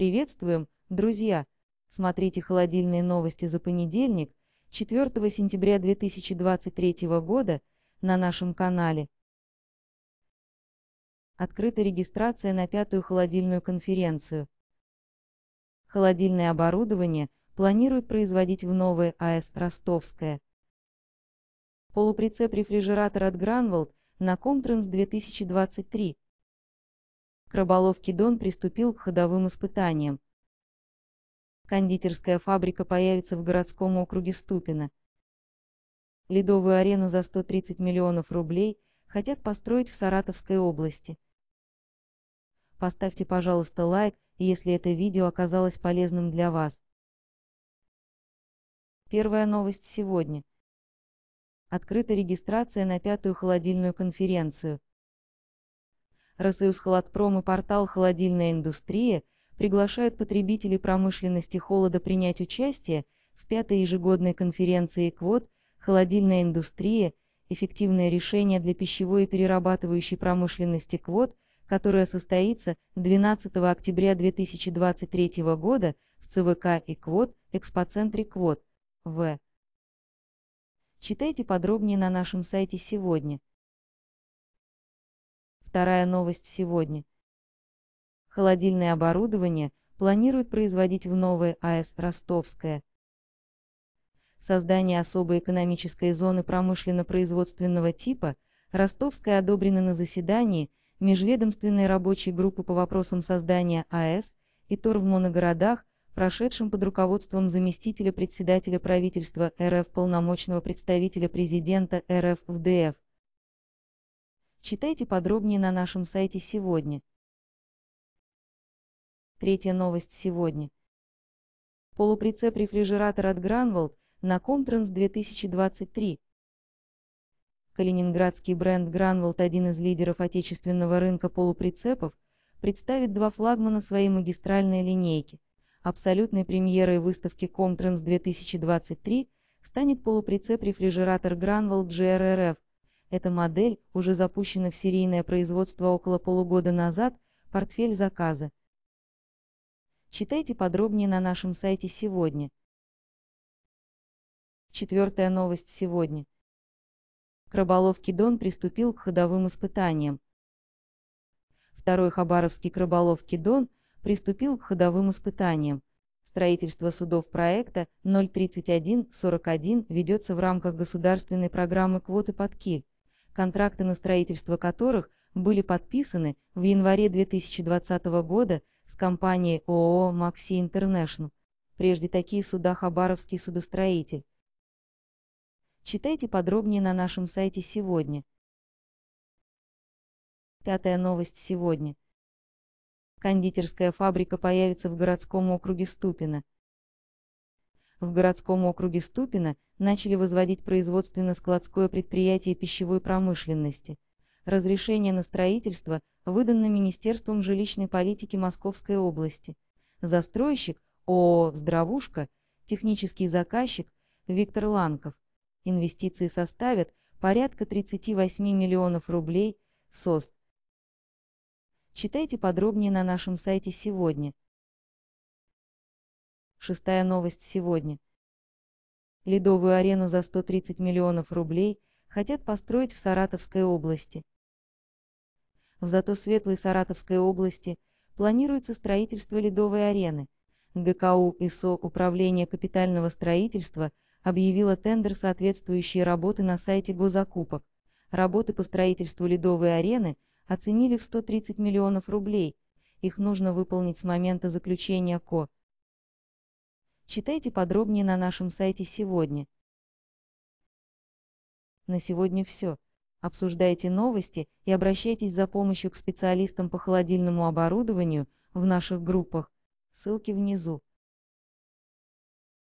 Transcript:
Приветствуем, друзья! Смотрите холодильные новости за понедельник, 4 сентября 2023 года, на нашем канале. Открыта регистрация на пятую холодильную конференцию. Холодильное оборудование планируют производить в новой АЭС «Ростовская». Полуприцеп-рефрижератор от Гранволд на Комтранс 2023 к рыболовке Дон приступил к ходовым испытаниям. Кондитерская фабрика появится в городском округе Ступино. Ледовую арену за 130 миллионов рублей хотят построить в Саратовской области. Поставьте, пожалуйста, лайк, если это видео оказалось полезным для вас. Первая новость сегодня. Открыта регистрация на пятую холодильную конференцию – Росоюз Холодпром и портал «Холодильная индустрия» приглашают потребителей промышленности холода принять участие в пятой ежегодной конференции «Квот. Холодильная индустрия. Эффективное решение для пищевой и перерабатывающей промышленности квот», которая состоится 12 октября 2023 года в ЦВК и КВОД, экспоцентре КВОД, В. Читайте подробнее на нашем сайте сегодня. Вторая новость сегодня. Холодильное оборудование планируют производить в новой АЭС «Ростовская». Создание особой экономической зоны промышленно-производственного типа «Ростовская» одобрено на заседании Межведомственной рабочей группы по вопросам создания АЭС и ТОР в моногородах, прошедшим под руководством заместителя председателя правительства РФ полномочного представителя президента РФ в ДФ. Читайте подробнее на нашем сайте сегодня. Третья новость сегодня. Полуприцеп рефрижератор от Гранволд на Комтранс 2023. Калининградский бренд Гранволд, один из лидеров отечественного рынка полуприцепов, представит два флагмана своей магистральной линейки. Абсолютной премьерой выставки Комтранс 2023 станет полуприцеп-рефрижератор Гранволд GRRF – эта модель уже запущена в серийное производство около полугода назад, портфель заказа. Читайте подробнее на нашем сайте сегодня. Четвертая новость сегодня. Краболов Дон приступил к ходовым испытаниям. Второй Хабаровский Краболов Дон приступил к ходовым испытаниям. Строительство судов проекта 03141 ведется в рамках государственной программы квоты под киль контракты на строительство которых были подписаны в январе 2020 года с компанией ООО «Макси Интернешнл», прежде такие суда «Хабаровский судостроитель». Читайте подробнее на нашем сайте сегодня. Пятая новость сегодня. Кондитерская фабрика появится в городском округе Ступино. В городском округе Ступино начали возводить производственно-складское предприятие пищевой промышленности. Разрешение на строительство выдано Министерством жилищной политики Московской области. Застройщик ООО «Здравушка», технический заказчик Виктор Ланков. Инвестиции составят порядка 38 миллионов рублей СОСТ. Читайте подробнее на нашем сайте сегодня. Шестая новость сегодня. Ледовую арену за 130 миллионов рублей хотят построить в Саратовской области. В зато светлой Саратовской области планируется строительство ледовой арены. ГКУ ИСО СО Управление капитального строительства объявило тендер соответствующие работы на сайте госзакупок. Работы по строительству ледовой арены оценили в 130 миллионов рублей. Их нужно выполнить с момента заключения КО. Читайте подробнее на нашем сайте сегодня. На сегодня все. Обсуждайте новости и обращайтесь за помощью к специалистам по холодильному оборудованию в наших группах. Ссылки внизу.